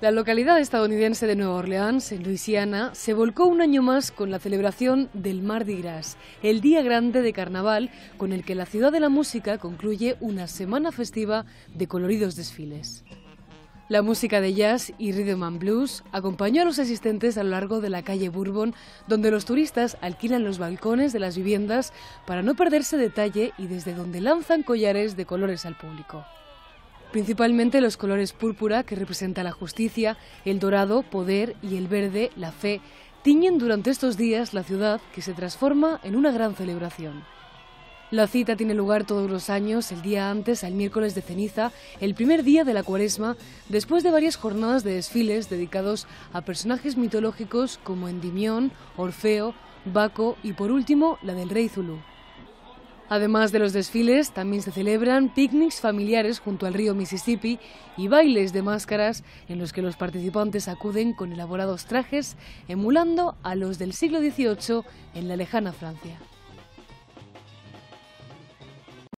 La localidad estadounidense de Nueva Orleans, en Luisiana, se volcó un año más con la celebración del Mardi Gras, el día grande de carnaval con el que la ciudad de la música concluye una semana festiva de coloridos desfiles. La música de jazz y rhythm and blues acompañó a los asistentes a lo largo de la calle Bourbon, donde los turistas alquilan los balcones de las viviendas para no perderse detalle y desde donde lanzan collares de colores al público principalmente los colores púrpura, que representa la justicia, el dorado, poder, y el verde, la fe, tiñen durante estos días la ciudad que se transforma en una gran celebración. La cita tiene lugar todos los años, el día antes al miércoles de ceniza, el primer día de la cuaresma, después de varias jornadas de desfiles dedicados a personajes mitológicos como Endimión, Orfeo, Baco y por último la del rey Zulú. Además de los desfiles, también se celebran picnics familiares junto al río Mississippi y bailes de máscaras en los que los participantes acuden con elaborados trajes emulando a los del siglo XVIII en la lejana Francia.